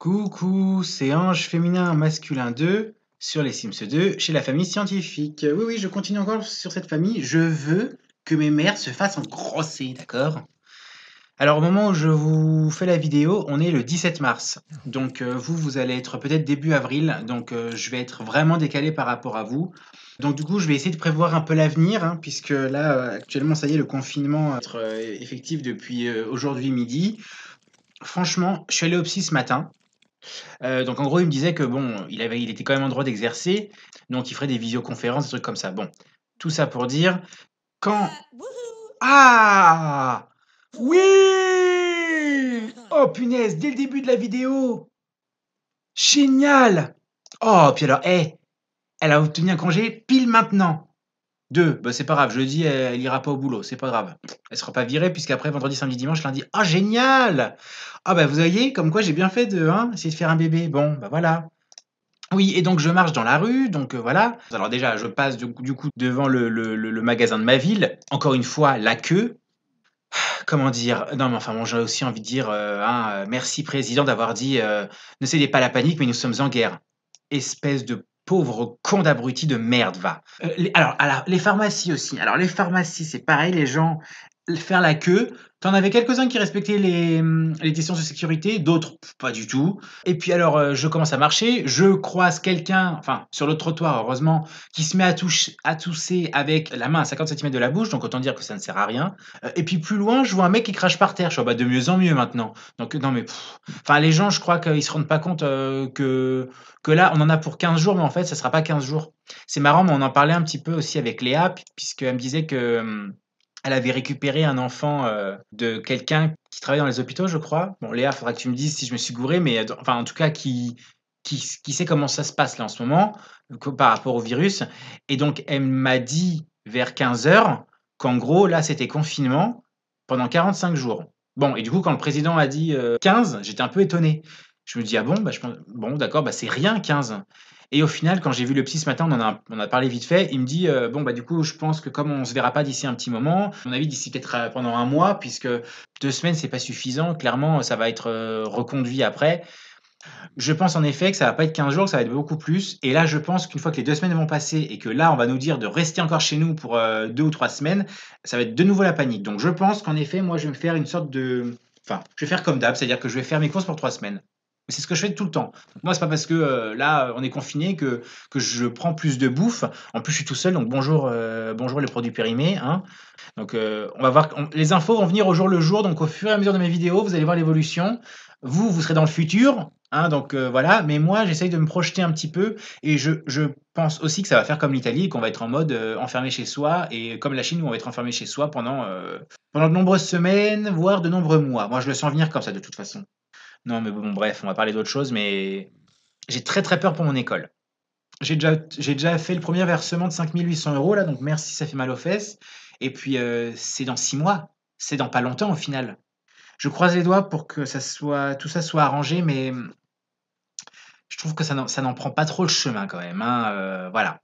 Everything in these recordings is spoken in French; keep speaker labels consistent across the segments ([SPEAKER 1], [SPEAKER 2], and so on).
[SPEAKER 1] Coucou, c'est Ange féminin masculin 2 sur les Sims 2 chez la famille scientifique. Oui, oui, je continue encore sur cette famille. Je veux que mes mères se fassent engrosser, d'accord Alors au moment où je vous fais la vidéo, on est le 17 mars. Donc euh, vous, vous allez être peut-être début avril. Donc euh, je vais être vraiment décalé par rapport à vous. Donc du coup, je vais essayer de prévoir un peu l'avenir, hein, puisque là, euh, actuellement, ça y est, le confinement est effectif depuis aujourd'hui midi. Franchement, je suis allé au psy ce matin. Euh, donc en gros, il me disait que bon, il avait il était quand même en droit d'exercer, donc il ferait des visioconférences, des trucs comme ça. Bon, tout ça pour dire, quand Ah! ah oui! Oh punaise, dès le début de la vidéo! Génial! Oh, puis alors, eh, elle a obtenu un congé pile maintenant. Deux, bah, c'est pas grave, je dis, elle ira pas au boulot, c'est pas grave. Elle sera pas virée, puisqu'après, vendredi, samedi, dimanche, lundi. Ah, oh, génial Ah, bah vous voyez, comme quoi j'ai bien fait de hein, essayer de faire un bébé. Bon, bah voilà. Oui, et donc je marche dans la rue, donc euh, voilà. Alors déjà, je passe du, coup devant le, magasin de ma ville. Encore une fois, la queue. Comment dire Non, mais enfin, bon, j'ai aussi envie de dire euh, hein, euh, merci président d'avoir dit ne cédez pas la panique, mais nous sommes en guerre. Espèce de pauvre con d'abruti de merde, va. Euh, alors, les pharmacies aussi. Alors, les pharmacies, c'est pareil, les gens, faire la queue. T'en avais quelques-uns qui respectaient les, hum, les, questions de sécurité, d'autres pas du tout. Et puis alors, euh, je commence à marcher, je croise quelqu'un, enfin sur le trottoir heureusement, qui se met à, touche, tousser avec la main à 50 cm de la bouche, donc autant dire que ça ne sert à rien. Euh, et puis plus loin, je vois un mec qui crache par terre. Je suis bah, de mieux en mieux maintenant. Donc non mais, enfin les gens, je crois qu'ils se rendent pas compte euh, que que là, on en a pour 15 jours, mais en fait, ça sera pas 15 jours. C'est marrant, mais on en parlait un petit peu aussi avec Léa, puisqu'elle me disait que hum, elle avait récupéré un enfant euh, de quelqu'un qui travaille dans les hôpitaux, je crois. Bon, Léa, faudra que tu me dises si je me suis gouré, mais euh, enfin, en tout cas, qui, qui, sait comment ça se passe là en ce moment par rapport au virus. Et donc, elle m'a dit vers 15 h qu'en gros, là, c'était confinement pendant 45 jours. Bon, et du coup, quand le président a dit 15, euh, j'étais un peu étonné. Je me dis, ah bon, bah, je pense, bon d'accord, bah, c'est rien 15. Et au final, quand j'ai vu le psy ce matin, on en a, on a parlé vite fait, il me dit euh, Bon, bah, du coup, je pense que comme on se verra pas d'ici un petit moment, à mon avis, d'ici peut-être euh, pendant un mois, puisque deux semaines, c'est pas suffisant, clairement, ça va être euh, reconduit après. Je pense en effet que ça va pas être 15 jours, ça va être beaucoup plus. Et là, je pense qu'une fois que les deux semaines vont passer et que là, on va nous dire de rester encore chez nous pour deux ou trois semaines, ça va être de nouveau la panique. Donc, je pense qu'en effet, moi, je vais me faire une sorte de. Enfin, je vais faire comme d'hab, c'est-à-dire que je vais faire mes courses pour trois semaines c'est ce que je fais tout le temps. Moi, moi, c'est pas parce que euh, là, on est confiné que, que je prends plus de bouffe. En plus, je suis tout seul, donc bonjour, euh, bonjour les produits périmés. Hein. Donc, euh, on va voir. les infos vont venir au jour le jour. Donc, au fur et à mesure de mes vidéos, vous allez voir l'évolution. Vous, vous serez dans le futur. Hein, donc voilà, mais moi j'essaye de me projeter un petit peu et je, pense aussi que ça va faire comme l'Italie, qu'on va être en mode enfermé chez soi et comme la Chine où on va être enfermé chez soi pendant, pendant de nombreuses semaines, voire de nombreux mois. Moi je le sens venir comme ça de toute façon. Non, mais bon, bref, on va parler d'autre chose, mais j'ai très très peur pour mon école. J'ai déjà, j'ai déjà fait le premier versement de 5800 euros, là, donc merci, ça fait mal aux fesses. Et puis, euh, c'est dans six mois, c'est dans pas longtemps au final. Je croise les doigts pour que ça soit, tout ça soit arrangé, mais je trouve que ça n'en, ça n'en prend pas trop le chemin quand même. Hein, euh, voilà.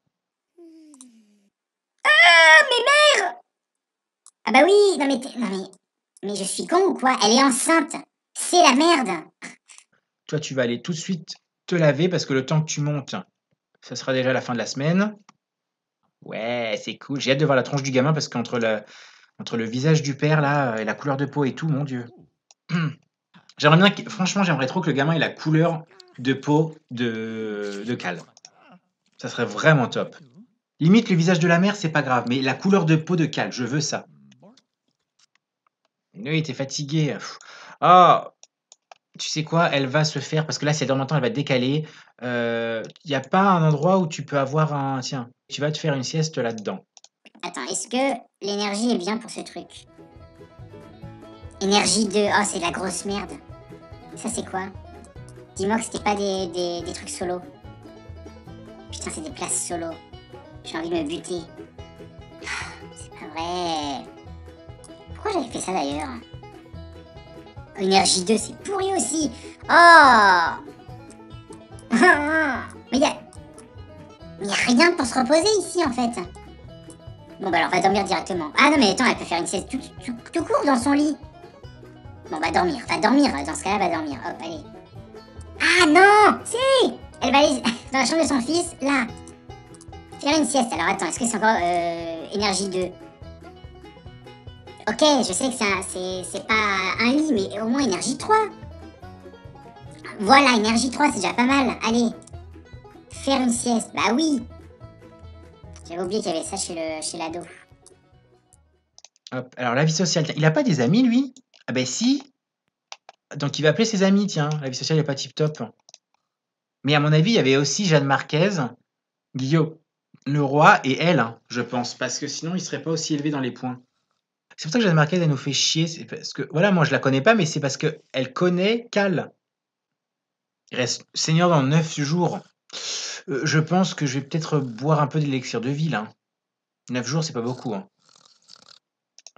[SPEAKER 2] Ah, mes mères Ah bah oui, non mais, non mais, mais je suis con ou quoi Elle est enceinte c'est la merde.
[SPEAKER 1] Toi, tu vas aller tout de suite te laver parce que le temps que tu montes, ça sera déjà la fin de la semaine. Ouais, c'est cool. J'ai hâte de voir la tronche du gamin parce qu'entre le, entre le visage du père là et la couleur de peau et tout, mon dieu. J'aimerais bien, franchement, j'aimerais trop que le gamin ait la couleur de peau de, de Ça serait vraiment top. Limite, le visage de la mère, c'est pas grave, mais la couleur de peau de Cal, je veux ça. Il était fatigué. Oh, tu sais quoi, elle va se faire, parce que là, c'est elle elle va décaler. Il euh, n'y a pas un endroit où tu peux avoir un... Tiens, tu vas te faire une sieste là-dedans.
[SPEAKER 2] Attends, est-ce que l'énergie est bien pour ce truc Énergie de... Oh, c'est de la grosse merde. Ça, c'est quoi Dis-moi que c'était pas des, des trucs solo. Putain, c'est des places solo. J'ai envie de me buter. Ah, c'est pas vrai. Pourquoi j'avais fait ça d'ailleurs Énergie 2 c'est pourri aussi. Oh Mais il y a... Mais rien pour se reposer ici, en fait. Bon, bah alors, on va dormir directement. Ah non, mais attends, elle peut faire une sieste tout, court dans son lit. Bon, bah dormir. Va dormir. Dans ce cas-là, va dormir. Hop, allez. Ah non Si Elle va aller dans la chambre de son fils, là. Faire une sieste. Alors, attends, est-ce que c'est encore euh, énergie 2 Ok, je sais que ça, c'est pas un lit, mais au moins énergie 3. Voilà, énergie 3, c'est déjà pas mal. Allez, faire une sieste. Bah oui. J'avais oublié qu'il y avait ça chez l'ado.
[SPEAKER 1] alors la vie sociale, il a pas des amis lui Ah ben si Donc il va appeler ses amis, tiens, la vie sociale n'est pas tip top. Mais à mon avis, il y avait aussi Jeanne Marquez, Guillaume le roi et elle, hein, je pense, parce que sinon il serait pas aussi élevé dans les points. C'est pour ça que j'avais Marquez, elle nous fait chier. C'est parce que, voilà, moi, je la connais pas, mais c'est parce qu'elle connaît Cal. Il reste seigneur dans neuf jours. Euh, je pense que je vais peut-être boire un peu d'élixir de vie, là. 9 jours, c'est pas beaucoup. Hein.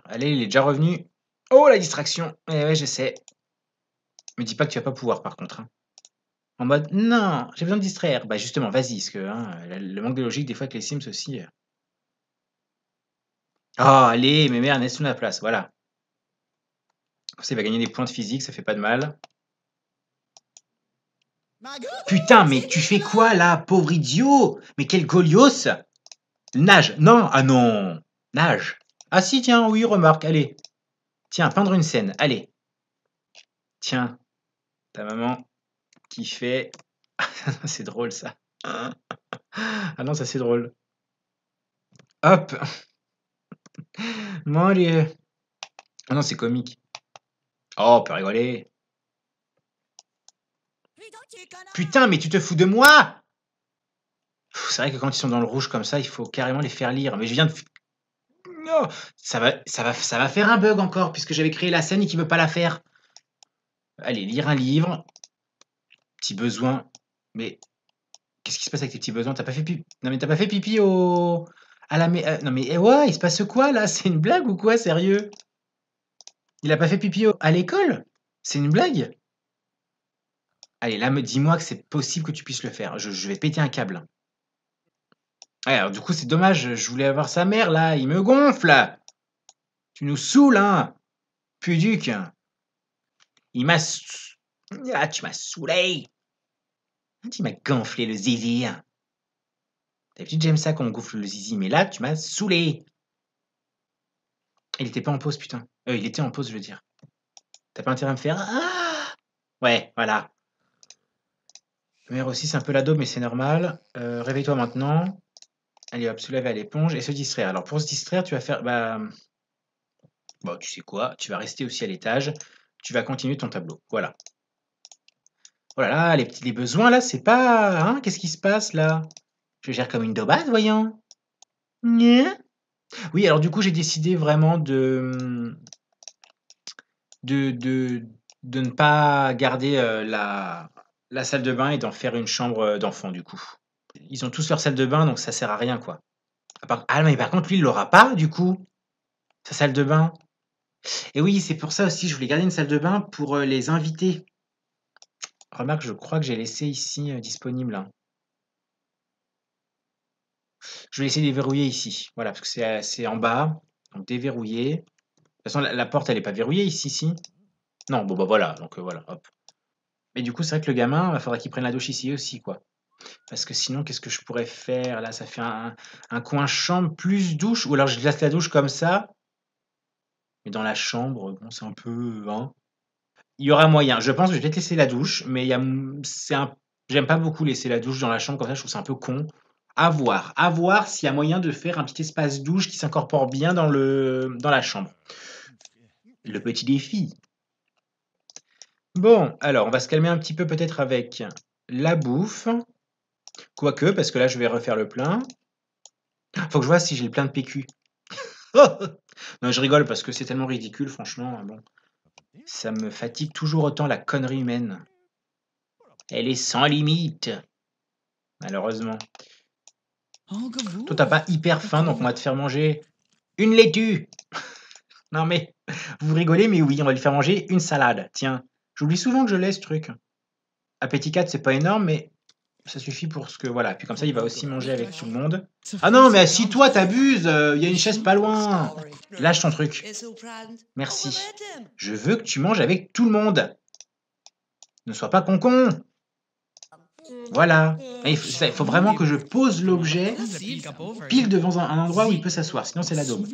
[SPEAKER 1] Allez, il est déjà revenu. Oh, la distraction Eh ouais, j'essaie. Me dis pas que tu vas pas pouvoir, par contre. Hein. En mode, non, j'ai besoin de distraire. Bah justement, vas-y, parce que hein, le manque de logique, des fois, avec les Sims aussi... Euh, Oh, allez, mais merde, laisse sous la place, voilà. ça, il va gagner des points de physique, ça fait pas de mal. Putain, mais tu fais quoi, là, pauvre idiot Mais quel Golios Nage, non, ah non Nage Ah si, tiens, oui, remarque, allez. Tiens, peindre une scène, allez. Tiens, ta maman qui fait... c'est drôle, ça. ah non, ça, c'est drôle. Hop mon ah non, c'est comique. Oh, on peut rigoler. Putain, mais tu te fous de moi C'est vrai que quand ils sont dans le rouge comme ça, il faut carrément les faire lire. Mais je viens de... Non ça va, ça, va, ça va faire un bug encore, puisque j'avais créé la scène et qu'il veut pas la faire. Allez, lire un livre. Petit besoin. Mais qu'est-ce qui se passe avec tes petits besoins T'as pas fait pipi Non mais t'as pas fait pipi au la. Euh, non, mais eh ouais, il se passe quoi là C'est une blague ou quoi Sérieux Il a pas fait pipi à l'école C'est une blague Allez, là, dis-moi que c'est possible que tu puisses le faire. Je, vais péter un câble. alors, du coup, c'est dommage. Je voulais avoir sa mère là. Il me gonfle. Tu nous saoules, hein Puduc. Il m'a. Ah, tu m'as saoulé. Tu m'as gonflé le zizi. D'habitude, j'aime ça quand on gonfle le zizi, mais là, tu m'as saoulé. Il était pas en pause, putain. Euh, il était en pause, je veux dire. T'as pas intérêt à me faire.
[SPEAKER 2] Ah
[SPEAKER 1] ouais, voilà. aussi, c'est un peu l'ado mais c'est normal. Euh, réveille-toi maintenant. Allez hop, se à l'éponge et se distraire. Alors pour se distraire, tu vas faire. Bah, bon, bah, tu sais quoi Tu vas rester aussi à l'étage. Tu vas continuer ton tableau. Voilà. Voilà, oh les petits besoins là, c'est pas. Hein, qu'est-ce qui se passe là je gère comme une dobade voyons. Oui, alors du coup, j'ai décidé vraiment de, mm, de, ne pas garder euh, la, la, salle de bain et d'en faire une chambre euh, d'enfant, du coup. Ils ont tous leur salle de bain, donc ça sert à rien, quoi. Ah, mais par contre, lui, il l'aura pas, du coup, sa salle de bain. Et oui, c'est pour ça aussi, je voulais garder une salle de bain pour euh, les invités. Remarque, je crois que j'ai laissé ici disponible. Hein. Je vais essayer de déverrouiller ici. Voilà, parce que euh, c'est en bas. Donc déverrouiller. De toute façon, la, porte, elle n'est pas verrouillée ici, si. Non, bon, bah voilà. Donc euh, voilà, hop. Mais du coup, c'est vrai que le gamin, il bah, faudra qu'il prenne la douche ici aussi, quoi. Parce que sinon, qu'est-ce que je pourrais faire Là, ça fait un, coin chambre plus douche. Ou alors, je laisse la douche comme ça. Mais dans la chambre, bon, c'est un peu... Hein. Il y aura moyen. Je pense que je vais peut laisser la douche. Mais il j'aime pas beaucoup laisser la douche dans la chambre. Comme ça, je trouve ça un peu con à voir. À voir s'il y a moyen de faire un petit espace douche qui s'incorpore bien dans, le, dans la chambre. Le petit défi. Bon, alors on va se calmer un petit peu peut-être avec la bouffe. Quoique, parce que là je vais refaire le plein. Faut que je vois si j'ai le plein de PQ. non, je rigole parce que c'est tellement ridicule, franchement. Hein, Ça me fatigue toujours autant la connerie humaine. Elle est sans limite. Malheureusement.
[SPEAKER 2] Oh, Toi,
[SPEAKER 1] pas hyper faim, donc on va te faire manger une laitue. non, mais vous rigolez, mais oui, on va lui faire manger une salade. Tiens, j'oublie souvent que je laisse ce truc. Appétit 4, c'est pas énorme, mais ça suffit pour ce que. Voilà, puis comme ça, il va aussi manger avec tout le monde. Ah non, mais assis-toi, t'abuses, euh, il y a une chaise pas loin. Lâche ton truc. Merci. Je veux que tu manges avec tout le monde. Ne sois pas concon. -con. Voilà. Il faut, vraiment que je pose l'objet pile devant un, endroit où il peut s'asseoir, sinon c'est la daube.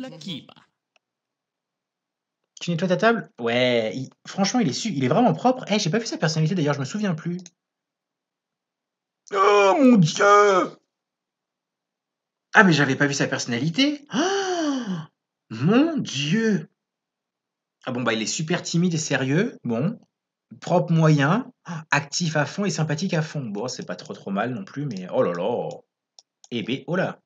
[SPEAKER 1] Tu nettoies ta table Ouais, franchement, il est, su, il est vraiment propre. Eh, j'ai pas vu sa personnalité d'ailleurs, je me souviens plus. Oh mon dieu Ah, mais j'avais pas vu sa personnalité oh, Mon dieu Ah bon, bah, il est super timide et sérieux. Bon, Propre moyen, actif à fond et sympathique à fond. Bon, c'est pas trop trop mal non plus, mais oh là là. Eh bien, oh là.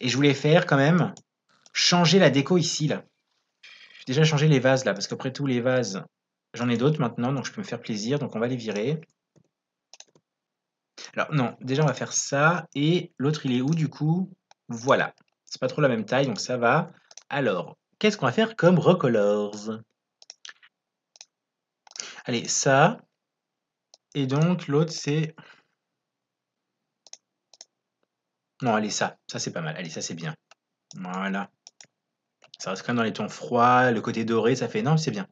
[SPEAKER 1] Et je voulais faire quand même changer la déco ici, là. J'ai déjà changé les vases, là, parce qu'après tout, les vases, j'en ai d'autres maintenant, donc je peux me faire plaisir. Donc on va les virer. Alors non, déjà on va faire ça, et l'autre il est où du coup Voilà, c'est pas trop la même taille, donc ça va. Alors, qu'est-ce qu'on va faire comme recolors Allez, ça. Et donc, l'autre, c'est... Non, allez, ça. Ça, c'est pas mal. Allez, ça, c'est bien. Voilà. Ça reste quand même dans les tons froids. Le côté doré, ça fait... Non, c'est bien.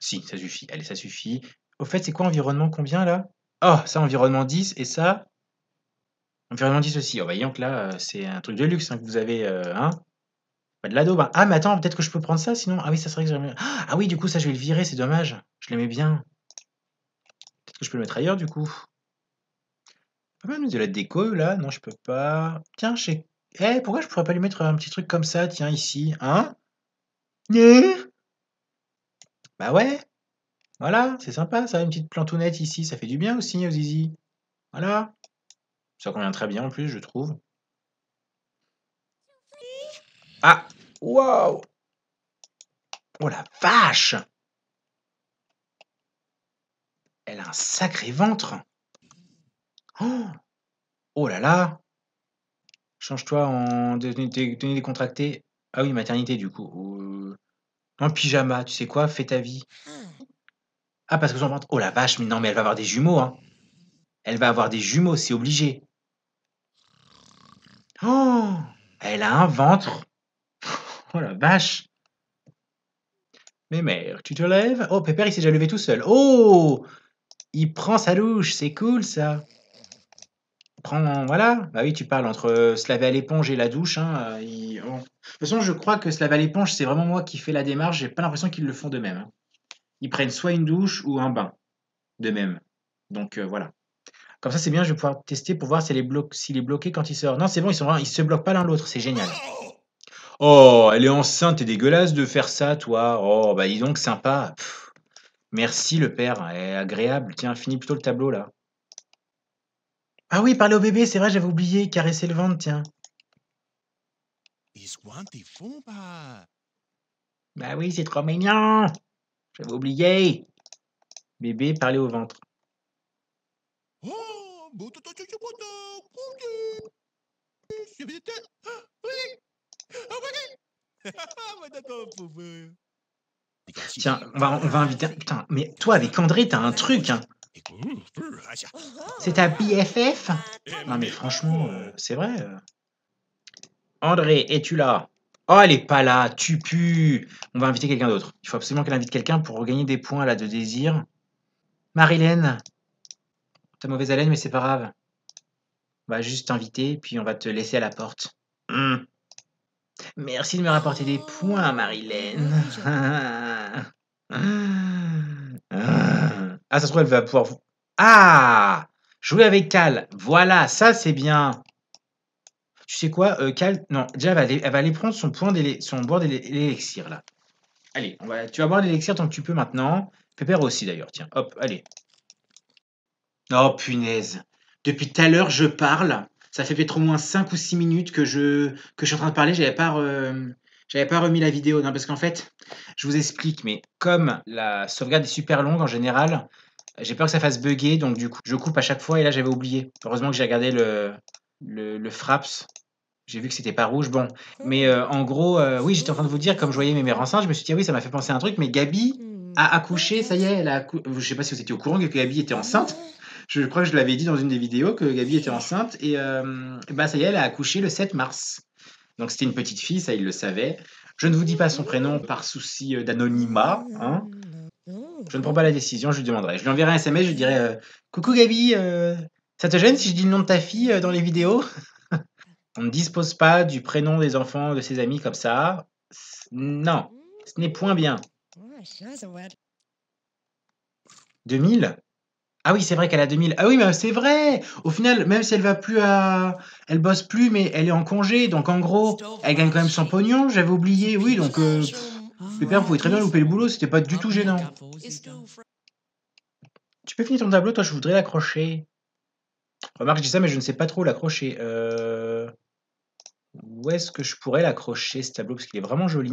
[SPEAKER 1] Si, ça suffit. Allez, ça suffit. Au fait, c'est quoi environnement combien, là Oh, ça, environnement 10. Et ça, environnement 10 aussi. en oh, bah, voyons que là, euh, c'est un truc de luxe hein, que vous avez. Euh, hein de l'ado, bah, ah, mais attends, peut-être que je peux prendre ça sinon. Ah oui, ça serait que Ah oui, du coup, ça, je vais le virer, c'est dommage. Je l'aimais bien. Peut-être que je peux le mettre ailleurs, du coup. Pas mal de la déco, là. Non, je peux pas. Tiens, je Eh, pourquoi je pourrais pas lui mettre un petit truc comme ça, tiens, ici Hein eh? Bah ouais Voilà, c'est sympa, ça, une petite plantounette ici, ça fait du bien aussi aux zizi. Voilà. Ça convient très bien en plus, je trouve. Ah Waouh Oh la vache Elle a un sacré ventre Oh, oh là là Change-toi en tenue décontractée. Ah oui, maternité du coup. Euh, en pyjama, tu sais quoi Fais ta vie. Ah, parce que son ventre. Oh la vache, mais non, mais elle va avoir des jumeaux. Hein. Elle va avoir des jumeaux, c'est obligé. Oh Elle a un ventre. Oh la vache Mais mère, tu te lèves Oh, Pépère, il s'est déjà levé tout seul. Oh Il prend sa douche, c'est cool ça Prends, voilà. Bah oui, tu parles entre se laver à l'éponge et la douche. Hein, euh, De toute façon, je crois que se laver à l'éponge, c'est vraiment moi qui fais la démarche. J'ai pas l'impression qu'ils le font de même. Hein. Ils prennent soit une douche ou un bain, de même. Donc euh, voilà. Comme ça, c'est bien, je vais pouvoir tester pour voir s'il est, bloqué quand il sort. Non, c'est bon, ils, sont, ils se bloquent pas l'un l'autre, c'est génial. Oh, elle est enceinte, t'es dégueulasse de faire ça, toi. Oh, bah dis donc, sympa. merci, le père, est agréable. Tiens, finis plutôt le tableau, là. Ah oui, parler au bébé, c'est vrai, j'avais oublié. Caresser le ventre, tiens. Bah oui, c'est trop mignon. J'avais oublié. Bébé, parler au ventre. Oh, ah, Tiens, on va, inviter. Putain, mais toi avec André, t'as un truc. Hein. C'est ta BFF Non mais franchement, euh, c'est vrai. Euh. André, es-tu là Oh, elle est pas là, tu pues. On va inviter quelqu'un d'autre. Il faut absolument qu'elle invite quelqu'un pour regagner des points là de désir. Marilène, t'as mauvaise haleine, mais c'est pas grave. On va juste t'inviter, puis on va te laisser à la porte. Hum. Merci de me rapporter des points, Marilyn. ah, ça se trouve, elle va pouvoir... Ah Jouer avec Cal. Voilà, ça, c'est bien. Tu sais quoi, euh, Cal... Non, déjà, elle va aller, prendre son, point son d'élixir, là. Allez, tu vas boire l'élixir tant que tu peux, maintenant. Pépère aussi, d'ailleurs. Tiens, hop, allez. Oh, punaise. Depuis tout à l'heure, je parle ça fait peut-être au moins 5 ou 6 minutes que je, que je suis en train de parler. J'avais pas, j'avais pas remis la vidéo. Non, parce qu'en fait, je vous explique, mais comme la sauvegarde est super longue en général, j'ai peur que ça fasse bugger. Donc, du coup, je coupe à chaque fois. Et là, j'avais oublié. Heureusement que j'ai regardé le, le, le Fraps. J'ai vu que c'était pas rouge, bon. Mais euh, en gros, euh, oui, j'étais en train de vous dire, comme je voyais mes mères enceintes, je me suis dit, ah oui, ça m'a fait penser à un truc, mais Gabi hmm. a accouché, ça y est, elle a Je sais pas si vous étiez au courant que Gabi était enceinte je crois que je l'avais dit dans une des vidéos que Gabi était enceinte et bah, ça y est, elle a accouché le 7 mars. Donc c'était une petite fille, ça il le savait. Je ne vous dis pas son prénom par souci euh, d'anonymat. Hein. Je ne prends pas la décision, je lui demanderai. Je lui enverrai un SMS, je lui dirai euh, Coucou Gabi, ça te gêne si je dis le nom de ta fille dans les vidéos On ne dispose pas du prénom des enfants de ses amis comme ça. Non, ce n'est point bien. 2000 ah oui, c'est vrai qu'elle a 2000. Ah oui, mais c'est vrai. Au final, même si elle va plus à, elle bosse plus, mais elle est en congé, donc en gros, elle gagne quand même son pognon. J'avais oublié, oui. Donc, euh,
[SPEAKER 2] père pouvait très bien louper
[SPEAKER 1] le boulot, c'était pas du tout gênant. Tu peux finir ton tableau, toi, je voudrais l'accrocher. Remarque, je dis ça, mais je ne sais pas trop l'accrocher. Euh... Où est-ce que je pourrais l'accrocher ce tableau parce qu'il est vraiment joli.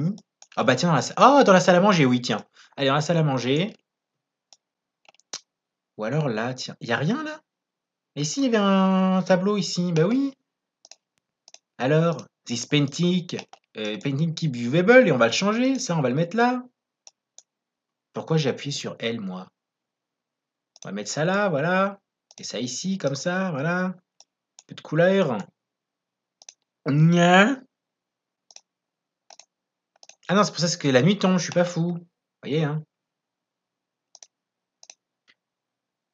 [SPEAKER 1] Ah bah tiens, dans la... Oh, dans la salle à manger, oui, tiens. Allez, dans la salle à manger. Ou alors là, tiens, il n'y a rien là Et s'il y avait un tableau ici ben oui Alors, this painting, euh, painting keep viewable, et on va le changer, ça on va le mettre là. Pourquoi j'ai appuyé sur L moi On va mettre ça là, voilà. Et ça ici, comme ça, voilà. Un peu de couleur. Nya. Ah non, c'est pour ça que la nuit tombe, je suis pas fou. Vous voyez, hein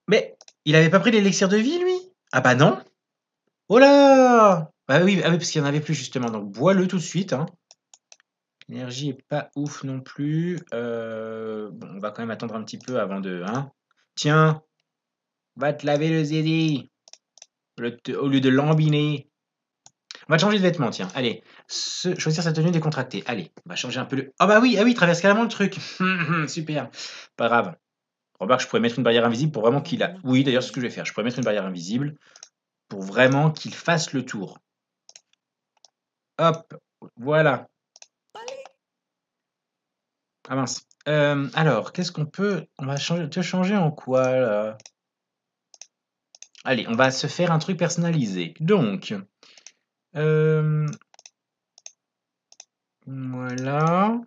[SPEAKER 1] Mais il avait pas pris l'élixir de vie, lui Ah bah non Oh là Bah ah oui, parce qu'il n'y en avait plus, justement. Donc, bois-le tout de suite. Hein. L'énergie est pas ouf non plus. Euh, bon, on va quand même attendre un petit peu avant de... Hein. Tiens Va te laver le zédi Au lieu de lambiner, On va changer de vêtement, tiens. Allez, choisir sa tenue décontractée. Allez, on va changer un peu le... Oh bah oui, ah oui, il traverse carrément le truc. Super. Pas grave. Remarque, je pourrais mettre une barrière invisible pour vraiment qu'il a... Oui, d'ailleurs, ce que je vais faire. Je pourrais mettre une barrière invisible pour vraiment qu'il fasse le tour. Hop, voilà. Ah mince. Euh, alors, qu'est-ce qu'on peut... On va changer, te changer en quoi, là Allez, on va se faire un truc personnalisé. Donc, euh, voilà.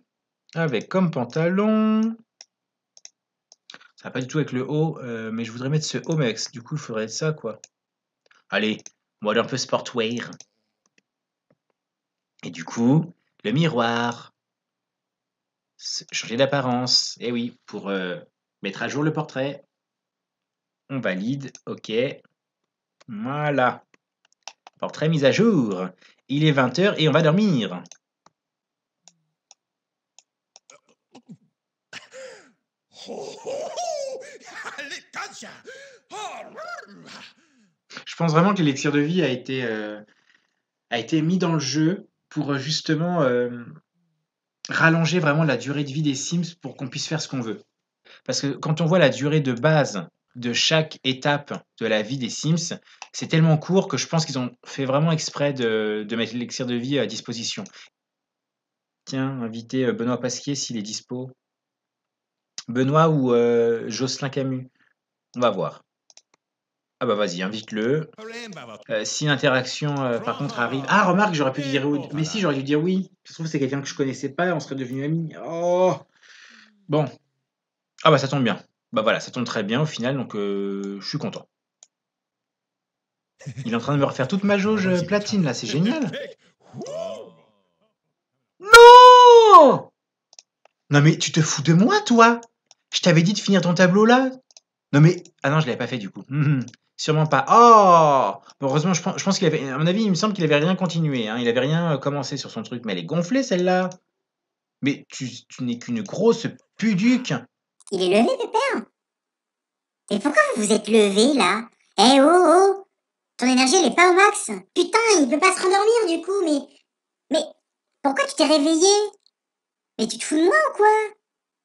[SPEAKER 1] Avec comme pantalon... Ah, pas du tout avec le haut, euh, mais je voudrais mettre ce haut, Du coup, il faudrait ça, quoi. Allez, on va un peu sportwear. Et du coup, le miroir. Changer d'apparence. Et eh oui, pour euh, mettre à jour le portrait. On valide. OK. Voilà. Portrait mis à jour. Il est 20h et on va dormir. Oh. Je pense vraiment que l'élixir de vie a été, euh, a été mis dans le jeu pour euh, justement euh, rallonger vraiment la durée de vie des Sims pour qu'on puisse faire ce qu'on veut. Parce que quand on voit la durée de base de chaque étape de la vie des Sims, c'est tellement court que je pense qu'ils ont fait vraiment exprès de, mettre l'élixir de vie à disposition. Tiens, inviter Benoît Pasquier s'il est dispo. Benoît ou Jocelyn Camus. On va voir. Ah bah vas-y, invite-le. Bah, euh, si l'interaction, euh, par contre, arrive... Ah, remarque, j'aurais pu dire... Oui. Mais si, j'aurais dû dire oui. Je trouve que c'est quelqu'un que je connaissais pas, on serait devenu amis. Oh Bon. Ah bah ça tombe bien. Bah voilà, ça tombe très bien au final, donc euh, je suis content. Il est en train de me refaire toute ma jauge platine, là, c'est génial. Non Non mais tu te fous de moi, toi Je t'avais dit de finir ton tableau, là Non mais... Ah non, je l'avais pas fait, du coup. Hum, hum. Sûrement pas. Oh Heureusement, je pense, qu'il avait. À mon avis, il me semble qu'il avait rien continué. Hein. Il avait rien euh, commencé sur son truc. Mais elle est gonflée, celle-là. Mais tu, tu n'es qu'une grosse puduque.
[SPEAKER 2] Il est levé, pépère. Mais pourquoi vous vous êtes levé, là Eh oh oh, oh Ton énergie, elle est pas au max. Putain, il peut pas se rendormir, du coup, mais. Mais pourquoi tu t'es réveillé Mais tu te fous de moi ou quoi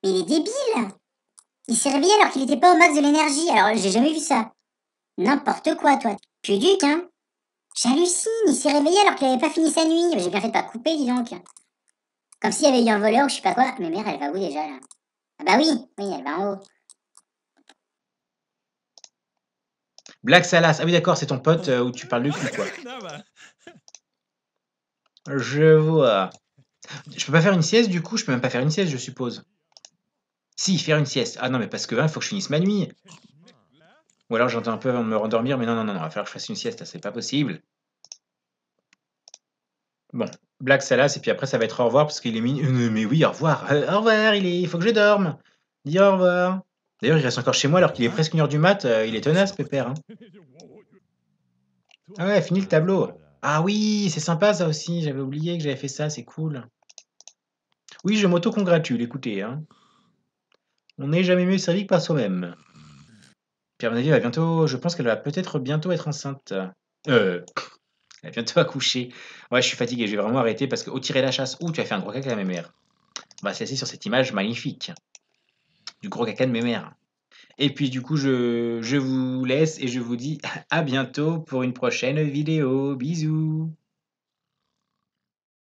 [SPEAKER 2] Mais il est débile Il s'est réveillé alors qu'il était pas au max de l'énergie. Alors, j'ai jamais vu ça. N'importe quoi, toi. Tu hein J'hallucine, il s'est réveillé alors qu'il n'avait pas fini sa nuit. J'ai bien fait de pas couper, dis donc. Comme s'il y avait eu un voleur ou je sais pas quoi. Mais mère, elle va où déjà, là Ah bah oui, oui, elle va en haut.
[SPEAKER 1] Black Salas. Ah oui, d'accord, c'est ton pote euh, où tu parles de cul, quoi. Bah. Je vois. Je peux pas faire une sieste, du coup Je peux même pas faire une sieste, je suppose. Si, faire une sieste. Ah non, mais parce que il hein, faut que je finisse ma nuit. Ou alors j'entends un peu avant de me rendormir, mais non, non, non, non, il va falloir que je fasse une sieste, c'est pas possible. Bon, Black salace, et puis après ça va être au revoir parce qu'il est minuit. Euh, mais oui, au revoir. Euh, au revoir, il, est... il faut que je dorme. Dis au revoir. D'ailleurs, il reste encore chez moi alors qu'il est presque une heure du mat. Euh, il est tenace, Pépère. Hein. Ah ouais, fini le tableau. Ah oui, c'est sympa ça aussi. J'avais oublié que j'avais fait ça, c'est cool. Oui, je m'auto-congratule, écoutez. Hein. On n'est jamais mieux servi que par soi-même. Pierre, à va bientôt, je pense qu'elle va peut-être bientôt être enceinte. Euh, elle va bientôt accoucher. Ouais, je suis fatigué, je vais vraiment arrêter parce que au tirer la chasse, ou tu as fait un gros caca de mes On va se sur cette image magnifique du gros caca de mères. Et puis du coup, je, je vous laisse et je vous dis à bientôt pour une prochaine vidéo. Bisous